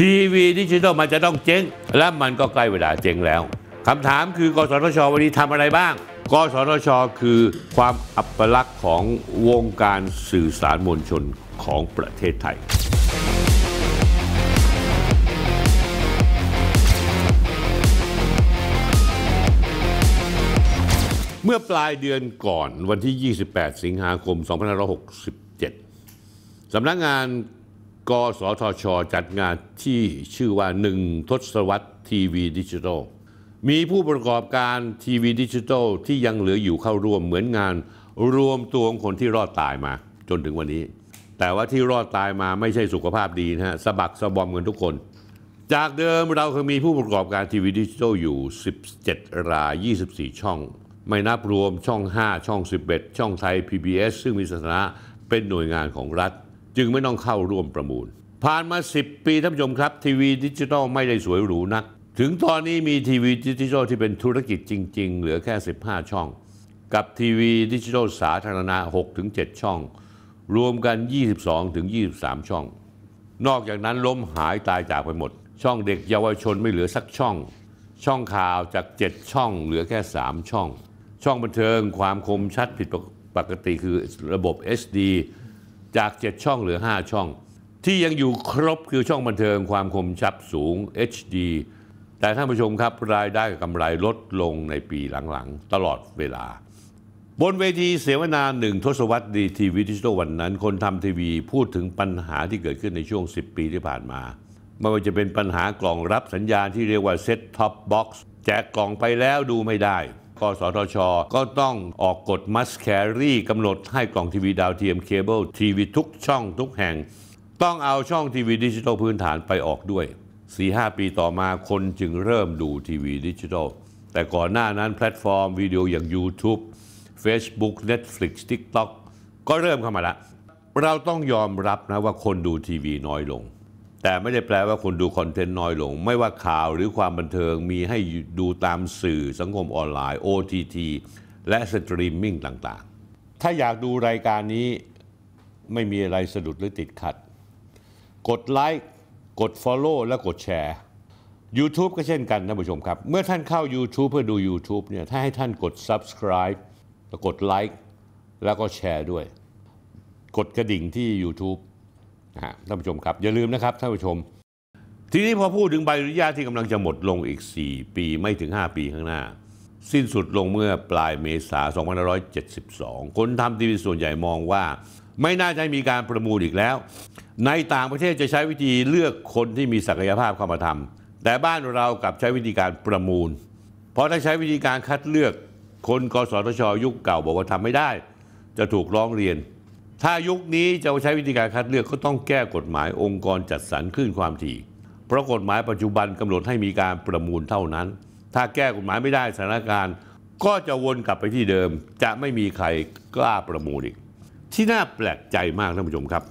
ทีวีดิจิทัลมันจะต้องเจ๊งและมันก็ใกล้เวลาเจ๊งแล้วคำถามคือกสทช วันนี้ทำอะไรบ้าง กสทช คือความอัปลักษณ์ของวงการสื่อสารมวลชนของประเทศไทย เมื่อปลายเดือนก่อนวันที่ 28 สิงหาคม2567สำนักงงานกสทช จัดงานที่ชื่อว่าหนึ่งทศวรรษทีวีดิจิทัลมีผู้ประกอบการทีวีดิจิทัลที่ยังเหลืออยู่เข้าร่วมเหมือนงานรวมตัวของคนที่รอดตายมาจนถึงวันนี้ แต่ว่าที่รอดตายมาไม่ใช่สุขภาพดีนะฮะสะบักสะบอมกันทุกคน จากเดิมเราเคยมีผู้ประกอบการทีวีดิจิทัลอยู่ 17 ราย24 ช่อง ไม่นับรวมช่อง 5 ช่อง 11 ช่องไทย PBS ซึ่งมีสถานะเป็นหน่วยงานของรัฐจึงไม่ต้องเข้าร่วมประมูล ผ่านมา 10 ปีท่านผู้ชมครับทีวีดิจิทัลไม่ได้สวยหรูนัก ถึงตอนนี้มีทีวีดิจิทัลที่เป็นธุรกิจจริงๆ เหลือแค่ 15 ช่อง กับทีวีดิจิทัลสาธารณะ6-7 ช่อง รวมกัน 22-23 ช่อง นอกจากนั้นล้มหายตายจากไปหมด ช่องเด็กเยาวชนไม่เหลือสักช่อง ช่องข่าวจาก 7 ช่องเหลือแค่ 3 ช่อง ช่องบันเทิงความคมชัดผิดปกติคือระบบ SD จาก 7 ช่องเหลือ 5 ช่อง ที่ยังอยู่ครบคือช่องบันเทิงความคมชัดสูง HD แต่ท่านผู้ชมครับรายได้กับกำไรลดลงในปีหลังๆ ตลอดเวลา บนเวทีเสวนาหนึ่งทศวรรษดีทีวีดิจิทัลวันนั้น คนทำทีวีพูดถึงปัญหาที่เกิดขึ้นในช่วง 10 ปีที่ผ่านมา ไม่ว่าจะเป็นปัญหากล่องรับสัญญาณที่เรียกว่าเซ็ตท็อปบ็อกซ์แจกกล่องไปแล้วดูไม่ได้กสทช ก็ต้องออกกฎมัสแครี่กำหนดให้กล่องทีวี ดาวเทียมเคเบิลทีวีทุกช่องทุกแห่ง ต้องเอาช่องทีวีดิจิทัลพื้นฐานไปออกด้วย 4-5 ปีต่อมาคนจึงเริ่มดูทีวีดิจิทัลแต่ก่อนหน้านั้นแพลตฟอร์มวิดีโออย่าง YouTube Facebook Netflix TikTok ก็เริ่มเข้ามาละเราต้องยอมรับนะว่าคนดูทีวีน้อยลงแต่ไม่ได้แปลว่าคนดูคอนเทนต์น้อยลง ไม่ว่าข่าวหรือความบันเทิงมีให้ดูตามสื่อสังคมออนไลน์ OTT และสตรีมมิ่งต่างๆ ถ้าอยากดูรายการนี้ไม่มีอะไรสะดุดหรือติดขัด กดไลค์กด Follow และกดแชร์ YouTube ก็เช่นกันนะผู้ชมครับ เมื่อท่านเข้า YouTube เพื่อดู YouTube เนี่ย ถ้าให้ท่านกด Subscribe แล้วกดไลค์แล้วก็แชร์ด้วย กดกระดิ่งที่ YouTube ท่านผู้ชมครับอย่าลืมนะครับท่านผู้ชม ทีนี้พอพูดถึงใบอนุญาตที่กำลังจะหมดลงอีก 4 ปีไม่ถึง 5 ปีข้างหน้า สิ้นสุดลงเมื่อปลายเมษา2572 คนทำทีวีส่วนใหญ่มองว่าไม่น่าจะมีการประมูลอีกแล้ว ในต่างประเทศจะใช้วิธีเลือกคนที่มีศักยภาพเข้ามาทำแต่บ้านเรากลับใช้วิธีการประมูล เพราะถ้าใช้วิธีการคัดเลือกคนกสทช ยุคเก่าบอกว่าทำไม่ได้ จะถูกร้องเรียนถ้ายุคนี้จะใช้วิธีการคัดเลือก ก็ต้องแก้กฎหมายองค์กรจัดสรรคลื่นความถี่เพราะกฎหมายปัจจุบันกำหนดให้มีการประมูลเท่านั้น ถ้าแก้กฎหมายไม่ได้สถานการณ์ ก็จะวนกลับไปที่เดิม จะไม่มีใครกล้าประมูลอีก ที่น่าแปลกใจมากท่านผู้ชมครับ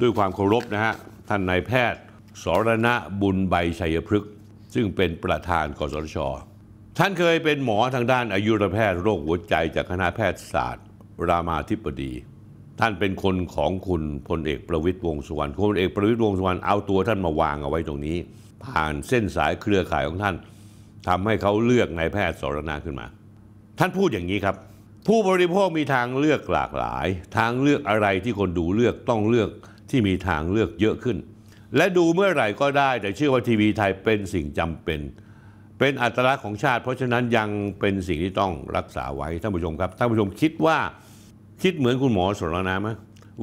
ด้วยความเคารพนะฮะท่านนายแพทย์ สรณะบุญใบชัยพฤกษ์ซึ่งเป็นประธานกสทชท่านเคยเป็นหมอทางด้านอายุรแพทย์โรคหัวใจจากคณะแพทยศาสตร์ รามาธิบดีท่านเป็นคนของคุณพลเอกประวิตยวงสุวรรณพลเอกประวิตยวงสุวรรณเอาตัวท่านมาวางเอาไว้ตรงนี้ ผ่านเส้นสายเครือข่ายของท่าน ทำให้เขาเลือกนายแพทย์สรณาขึ้นมา ท่านพูดอย่างนี้ครับ ผู้บริโภคมีทางเลือกหลากหลายทางเลือกอะไรที่คนดูเลือกต้องเลือกที่มีทางเลือกเยอะขึ้น และดูเมื่อไหร่ก็ได้แต่เชื่อว่าทีวีไทยเป็นสิ่งจำเป็น เป็นอัตลักษณ์ของชาติ เพราะฉะนั้นยังเป็นสิ่งที่ต้องรักษาไว้ท่านผู้ชมครับท่านผู้ชมคิดว่าคิดเหมือนคุณหมอสุรนาไหม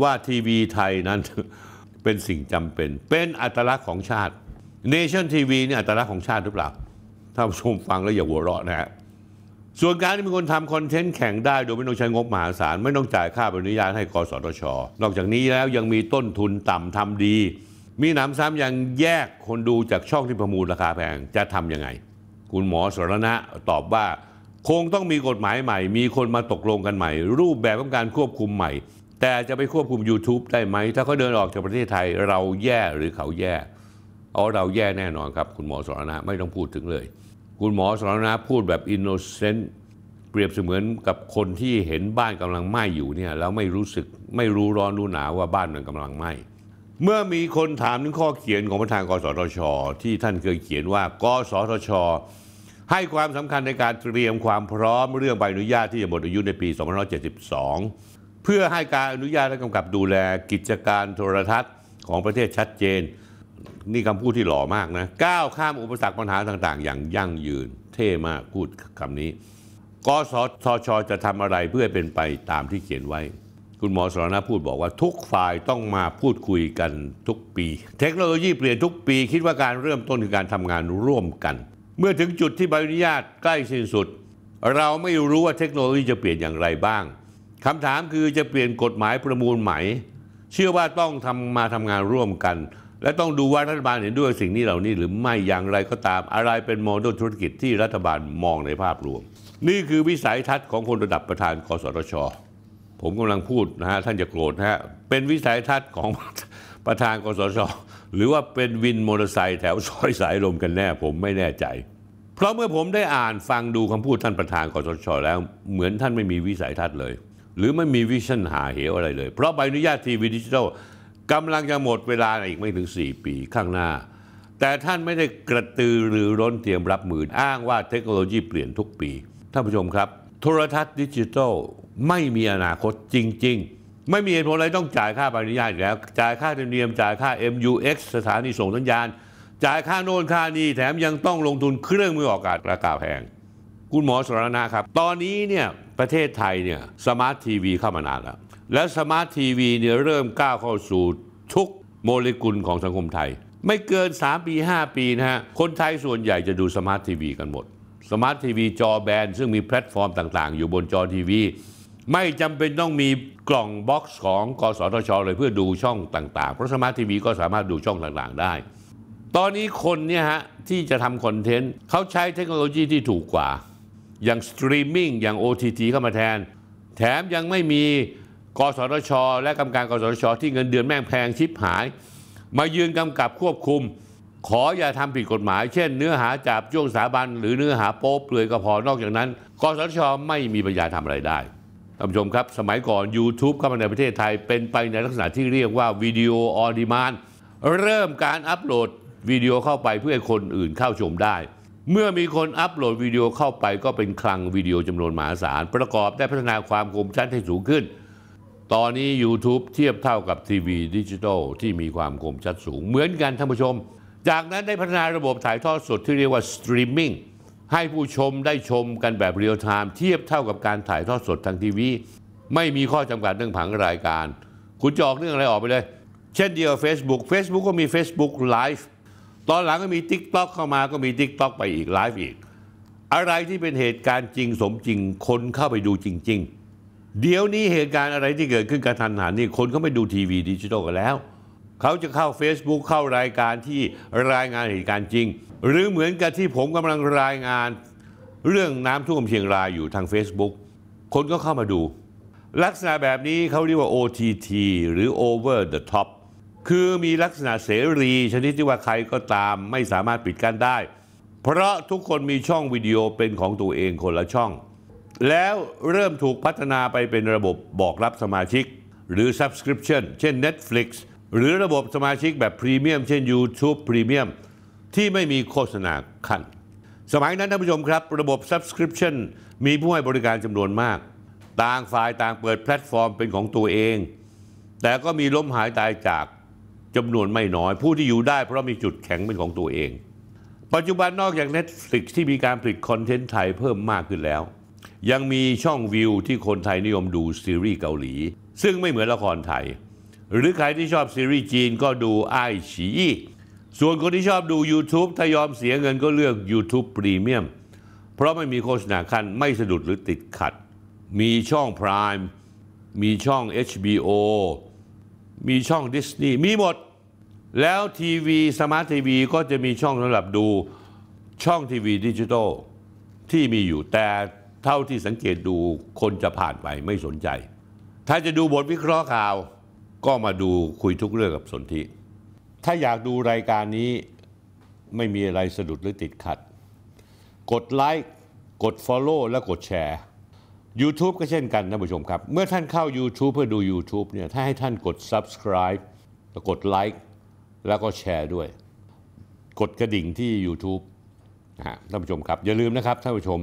ว่าทีวีไทยนั้นเป็นสิ่งจำเป็น เป็นอัตลักษณ์ของชาติเนชั่นทีวีนี่อัตลักษณ์ของชาติหรือเปล่าถ้าชมฟังแล้วอย่าหัวเราะนะฮะส่วนการที่มีคนทำคอนเทนต์แข่งได้ โดยไม่ต้องใช้งบมหาศาล ไม่ต้องจ่ายค่าอนุญาตให้กสทช นอกจากนี้แล้วยังมีต้นทุนต่ำทำดี มีหนำซ้ำยังแยกคนดูจากช่องที่ประมูลราคาแพงจะทำยังไง คุณหมอสรณะตอบว่าคงต้องมีกฎหมายใหม่ มีคนมาตกลงกันใหม่ รูปแบบของการควบคุมใหม่ แต่จะไปควบคุม YouTube ได้ไหม ถ้าเขาเดินออกจากประเทศไทยเราแย่หรือเขาแย่อ๋อเราแย่แน่นอนครับ คุณหมอสรณะไม่ต้องพูดถึงเลย คุณหมอสรณะพูดแบบอินโนเซนต์เปรียบเสมือนกับคนที่เห็นบ้านกำลังไหม้อยู่เนี่ยแล้วไม่รู้สึกไม่รู้ร้อนรู้หนาวว่าบ้านมันกำลังไหม้เมื่อมีคนถามถึงข้อเขียนของประธานกสทช ที่ท่านเคยเขียนว่ากสทชให้ความสำคัญในการเตรียมความพร้อมเรื่องใบอนุญาตที่จะหมดอายุในปี2572 เพื่อให้การอนุญาตและกำกับดูแลกิจการโทรทัศน์ ของประเทศชัดเจน นี่คำพูดที่หล่อมากนะก้าวข้ามอุปสรรคปัญหาต่างๆ อย่างยั่งยืน เท่มากพูดคำนี้กสทชจะทำอะไรเพื่อเป็นไปตามที่เขียนไว้ คุณหมอสรณะพูดบอกว่าทุกฝ่ายต้องมาพูดคุยกันทุกปี เทคโนโลยีเปลี่ยนทุกปีคิดว่าการเริ่มต้นคือการทำงานร่วมกันเมื่อถึงจุดที่ใบอนุญาตใกล้สิ้นสุด เราไม่รู้ว่าเทคโนโลยีจะเปลี่ยนอย่างไรบ้างคำถามคือจะเปลี่ยนกฎหมายประมูลใหม่เชื่อว่าต้องทำมาทำงานร่วมกัน และต้องดูว่ารัฐบาลเห็นด้วยสิ่งนี้เหล่านี้ หรือไม่อย่างไรก็ตามอะไรเป็นโมเดลธุรกิจที่รัฐบาลมองในภาพรวม นี่คือวิสัยทัศน์ของคนระดับประธานกสทชผมกำลังพูดนะฮะท่านจะโกรธนะฮะเป็นวิสัยทัศน์ของประธานกสช หรือว่าเป็นวินมอเตอร์ไซค์แถวซอยสายลมกันแน่ผมไม่แน่ใจ เพราะเมื่อผมได้อ่านฟังดูคำพูดท่านประธานกสช แล้วเหมือนท่านไม่มีวิสัยทัศน์เลย หรือไม่มีวิชั่นหาเหวอะไรเลยเพราะใบอนุญาตทีวีดิจิทัลกำลังจะหมดเวลาอีกไม่ถึง 4 ปีข้างหน้า แต่ท่านไม่ได้กระตือหรือร้นเตรียมรับมืออ้างว่าเทคโนโลยีเปลี่ยนทุกปีท่านผู้ชมครับ โทรทัศน์ดิจิทัลไม่มีอนาคตจริง ๆไม่มีเหตุผลอะไรต้องจ่ายค่าใบอนุญาตแล้วจ่ายค่าธรรมเนียม จ่ายค่า MUX สถานีส่งสัญญาณจ่ายค่าโน่นค่านี่แถมยังต้องลงทุนเครื่องมือออกากาศราคาแพง คุณหมอสรณะครับ ตอนนี้เนี่ยประเทศไทยเนี่ยสมาร์ททีวีเข้ามานานแล้ว และสมาร์ททีวีเนี่ยเริ่มก้าวเข้าสู่ทุกโมเลกุลของสังคมไทย ไม่เกิน 3 ปี 5 ปีนะฮะ คนไทยส่วนใหญ่จะดูสมาร์ททีวีกันหมด สมาร์ททีวีจอแบนซึ่งมีแพลตฟอร์มต่างๆ อยู่บนจอทีวีไม่จำเป็นต้องมีกล่องบ็อกซ์ของกสทช เลยเพื่อดูช่องต่างๆ เพราะสมาร์ททีวีก็สามารถดูช่องต่างๆได้ ตอนนี้คนเนี่ยฮะที่จะทำคอนเทนต์เขาใช้เทคโนโลยีที่ถูกกว่า อย่างสตรีมมิ่งอย่าง OTT เข้ามาแทน แถมยังไม่มีกสทช และกรรมการกสทช ที่เงินเดือนแม่งแพงชิบหาย มายืนกำกับควบคุม ขออย่าทำผิดกฎหมาย เช่น เนื้อหาจับจ้วงสาบันหรือเนื้อหาโป๊เปลือยก็พอนอกจากนั้นกสทช ไม่มีปัญญาทำอะไรได้ท่านผู้ชมครับสมัยก่อน YouTube เข้ามาในประเทศไทย เป็นไปในลักษณะที่เรียกว่าวิดีโอออนดีมานเริ่มการอัปโหลดวิดีโอเข้าไปเพื่อให้คนอื่นเข้าชมได้ เมื่อมีคนอัปโหลดวิดีโอเข้าไปก็เป็นคลังวิดีโอจำนวนมหาศาล ประกอบได้พัฒนาความคมชัดให้สูงขึ้น ตอนนี้ YouTube เทียบเท่ากับทีวีดิจิทัลที่มีความคมชัดสูง เหมือนกันท่านผู้ชม จากนั้นได้พัฒนาระบบถ่ายทอดสดที่เรียกว่าสตรีมมิ่งให้ผู้ชมได้ชมกันแบบเรียลไทม์เทียบเท่ากับการถ่ายทอดสดทางทีวี ไม่มีข้อจำกัดเรื่องผังรายการคุณจอกเรื่องอะไรออกไปเลยเช่นเดียว Facebook Facebook ก็มี Facebook Live ตอนหลังก็มี TikTok เข้ามาก็มี TikTok ไปอีกไลฟ์อีกอะไรที่เป็นเหตุการณ์จริงสมจริงคนเข้าไปดูจริงๆ เดี๋ยวนี้เหตุการณ์อะไรที่เกิดขึ้นกระทันหันนี่คนเขาไม่ดูทีวีดิจิทัลกันแล้วเขาจะเข้า Facebook เข้ารายการที่รายงานเหตุการณ์จริงหรือเหมือนกับที่ผมกำลังรายงาน เรื่องน้ำท่วมเชียงรายอยู่ทาง Facebook คนก็เข้ามาดู ลักษณะแบบนี้เขาเรียกว่า OTT หรือ Over the Top คือมีลักษณะเสรีชนิดที่ว่าใครก็ตามไม่สามารถปิดกั้นได้ เพราะทุกคนมีช่องวิดีโอเป็นของตัวเองคนละช่อง แล้วเริ่มถูกพัฒนาไปเป็นระบบบอกรับสมาชิก หรือ Subscription เช่น Netflix หรือระบบสมาชิกแบบพรีเมียมเช่น YouTube Premium ที่ไม่มีโฆษณาขั้นสมัยนั้นท่านผู้ชมครับ ระบบ subscription มีผู้ให้บริการจำนวนมาก ต่างฝ่ายต่างเปิดแพลตฟอร์มเป็นของตัวเอง แต่ก็มีล้มหายตายจากจำนวนไม่น้อยผู้ที่อยู่ได้เพราะมีจุดแข็งเป็นของตัวเอง ปัจจุบันนอกจาก Netflix ที่มีการผลิตคอนเทนต์ไทยเพิ่มมากขึ้นแล้ว ยังมีช่องวิวที่คนไทยนิยมดูซีรีส์เกาหลีซึ่งไม่เหมือนละครไทย หรือใครที่ชอบซีรีส์จีนก็ดูไอฉีอี้ส่วนคนที่ชอบดู YouTube ถ้ายอมเสียเงินก็เลือก YouTube p r e m i u มเพราะไม่มีโฆษณาขั้นไม่สะดุดหรือติดขัด มีช่อง Prime มีช่อง HBO มีช่อง Disney มีหมด แล้วทีวีสมาร์ททีวีก็จะมีช่องสำหรับดูช่องทีวีดิจิทัลที่มีอยู่แต่เท่าที่สังเกตดูคนจะผ่านไปไม่สนใจ ถ้าจะดูบทวิเคราะห์ข่าว ก็มาดูคุยทุกเรื่องกับสนธิถ้าอยากดูรายการนี้ไม่มีอะไรสะดุดหรือติดขัด กดไลค์กด Follow และกดแชร์ YouTube ก็เช่นกันนะผู้ชมครับ เมื่อท่านเข้า YouTube เพื่อดู YouTube เนี่ยถ้าให้ท่านกด Subscribe แล้วกดไลค์แล้วก็แชร์ด้วย กดกระดิ่งที่ YouTube นะท่านผู้ชมครับ อย่าลืมนะครับท่านผู้ชม